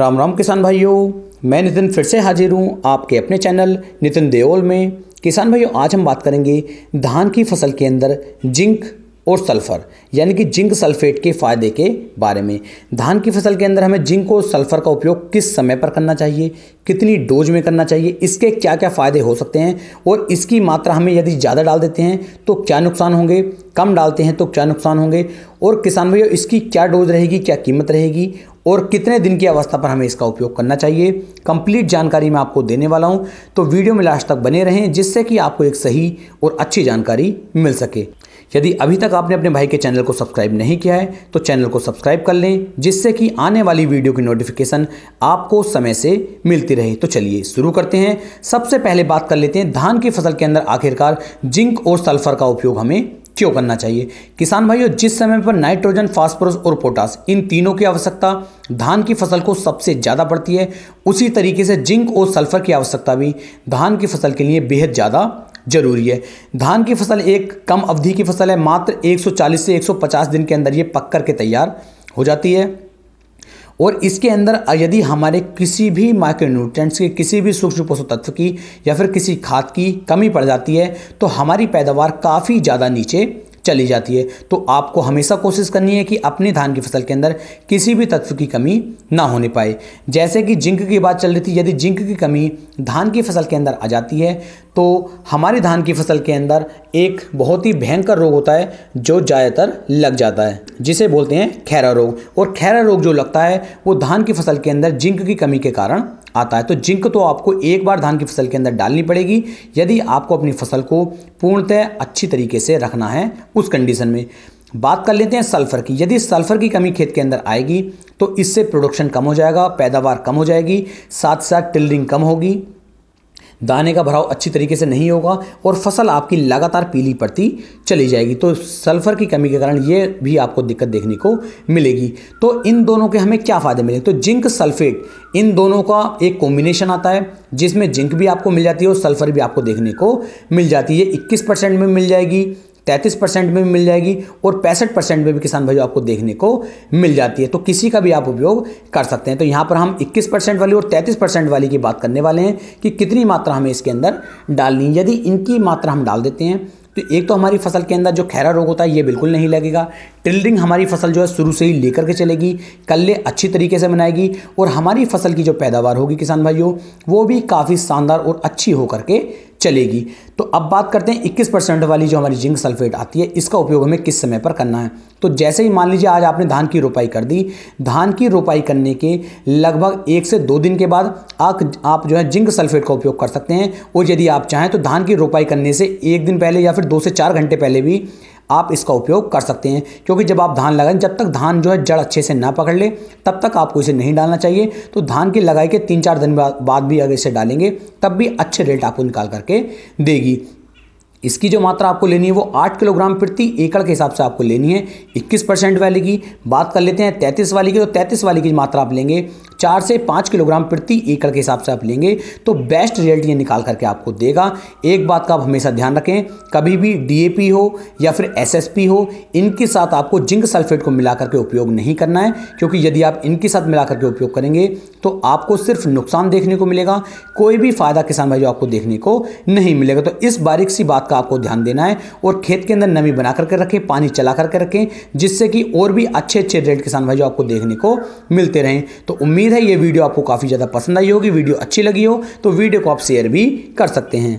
राम राम किसान भाइयों मैं नितिन फिर से हाजिर हूँ आपके अपने चैनल नितिन देओल में किसान भाइयों आज हम बात करेंगे धान की फसल के अंदर जिंक और सल्फ़र यानी कि जिंक सल्फेट के फ़ायदे के बारे में धान की फसल के अंदर हमें जिंक और सल्फ़र का उपयोग किस समय पर करना चाहिए कितनी डोज में करना चाहिए इसके क्या क्या फ़ायदे हो सकते हैं और इसकी मात्रा हमें यदि ज़्यादा डाल देते हैं तो क्या नुकसान होंगे कम डालते हैं तो क्या नुकसान होंगे और किसान भैया इसकी क्या डोज रहेगी क्या कीमत रहेगी और कितने दिन की अवस्था पर हमें इसका उपयोग करना चाहिए कंप्लीट जानकारी मैं आपको देने वाला हूं तो वीडियो में लास्ट तक बने रहें जिससे कि आपको एक सही और अच्छी जानकारी मिल सके यदि अभी तक आपने अपने भाई के चैनल को सब्सक्राइब नहीं किया है तो चैनल को सब्सक्राइब कर लें जिससे कि आने वाली वीडियो की नोटिफिकेशन आपको समय से मिलती रहे तो चलिए शुरू करते हैं सबसे पहले बात कर लेते हैं धान की फसल के अंदर आखिरकार जिंक और सल्फर का उपयोग हमें क्यों करना चाहिए किसान भाइयों जिस समय पर नाइट्रोजन फास्फोरस और पोटास इन तीनों की आवश्यकता धान की फसल को सबसे ज़्यादा पड़ती है उसी तरीके से जिंक और सल्फर की आवश्यकता भी धान की फसल के लिए बेहद ज़्यादा जरूरी है धान की फसल एक कम अवधि की फसल है मात्र 140 से 150 दिन के अंदर ये पक कर के तैयार हो जाती है और इसके अंदर यदि हमारे किसी भी माइक्रोन्यूट्रेंट्स की किसी भी सूक्ष्म पोषक तत्व की या फिर किसी खाद की कमी पड़ जाती है तो हमारी पैदावार काफ़ी ज़्यादा नीचे चली जाती है तो आपको हमेशा कोशिश करनी है कि अपने धान की फसल के अंदर किसी भी तत्व की कमी ना होने पाए जैसे कि जिंक की बात चल रही थी यदि जिंक की कमी धान की फसल के अंदर आ जाती है तो हमारे धान की फसल के अंदर एक बहुत ही भयंकर रोग होता है जो ज़्यादातर लग जाता है जिसे बोलते हैं खैरा रोग और खैरा रोग जो लगता है वो धान की फसल के अंदर जिंक की कमी के कारण आता है तो जिंक तो आपको एक बार धान की फसल के अंदर डालनी पड़ेगी यदि आपको अपनी फसल को पूर्णतः अच्छी तरीके से रखना है उस कंडीशन में बात कर लेते हैं सल्फर की यदि सल्फर की कमी खेत के अंदर आएगी तो इससे प्रोडक्शन कम हो जाएगा पैदावार कम हो जाएगी साथ साथ टिलरिंग कम होगी दाने का भराव अच्छी तरीके से नहीं होगा और फसल आपकी लगातार पीली पड़ती चली जाएगी तो सल्फ़र की कमी के कारण ये भी आपको दिक्कत देखने को मिलेगी तो इन दोनों के हमें क्या फ़ायदे मिले तो जिंक सल्फेट इन दोनों का एक कॉम्बिनेशन आता है जिसमें जिंक भी आपको मिल जाती है और सल्फ़र भी आपको देखने को मिल जाती है इक्कीस परसेंट में मिल जाएगी तैंतीस परसेंट में भी मिल जाएगी और पैंसठ परसेंट में भी किसान भाइयों आपको देखने को मिल जाती है तो किसी का भी आप उपयोग कर सकते हैं तो यहाँ पर हम इक्कीस परसेंट वाली और तैंतीस परसेंट वाली की बात करने वाले हैं कि कितनी मात्रा हमें इसके अंदर डालनी यदि इनकी मात्रा हम डाल देते हैं तो एक तो हमारी फसल के अंदर जो खैरा रोग होता है ये बिल्कुल नहीं लगेगा टिल्डिंग हमारी फसल जो है शुरू से ही लेकर के चलेगी कल्ले अच्छी तरीके से बनाएगी और हमारी फसल की जो पैदावार होगी किसान भाइयों वो भी काफ़ी शानदार और अच्छी होकर के चलेगी तो अब बात करते हैं 21 परसेंट वाली जो हमारी जिंक सल्फेट आती है इसका उपयोग हमें किस समय पर करना है तो जैसे ही मान लीजिए आज आपने धान की रोपाई कर दी धान की रोपाई करने के लगभग एक से दो दिन के बाद आप आप जो है जिंक सल्फेट का उपयोग कर सकते हैं और यदि आप चाहें तो धान की रोपाई करने से एक दिन पहले या फिर दो से चार घंटे पहले भी आप इसका उपयोग कर सकते हैं क्योंकि जब आप धान लगाएं जब तक धान जो है जड़ अच्छे से ना पकड़ ले तब तक आपको इसे नहीं डालना चाहिए तो धान की लगाई के तीन चार दिन बाद भी अगर इसे डालेंगे तब भी अच्छे रेट आपको निकाल करके देगी इसकी जो मात्रा आपको लेनी है वो आठ किलोग्राम प्रति एकड़ के हिसाब से आपको लेनी है इक्कीस परसेंट वाली की बात कर लेते हैं तैंतीस वाली की तो तैंतीस वाली की मात्रा आप लेंगे चार से पाँच किलोग्राम प्रति एकड़ के हिसाब से आप लेंगे तो बेस्ट रिजल्ट ये निकाल करके आपको देगा एक बात का आप हमेशा ध्यान रखें कभी भी डी हो या फिर एस हो इनके साथ आपको जिंक सल्फेट को मिला करके उपयोग नहीं करना है क्योंकि यदि आप इनके साथ मिला करके उपयोग करेंगे तो आपको सिर्फ नुकसान देखने को मिलेगा कोई भी फ़ायदा किसान भाई आपको देखने को नहीं मिलेगा तो इस बारीक सी बात का आपको ध्यान देना है और खेत के अंदर नमी बना करके रखें पानी चला करके रखें जिससे कि और भी अच्छे अच्छे रेट किसान भाई आपको देखने को मिलते रहें तो उम्मीद उम्मीद है ये वीडियो आपको काफ़ी ज़्यादा पसंद आई होगी वीडियो अच्छी लगी हो तो वीडियो को आप शेयर भी कर सकते हैं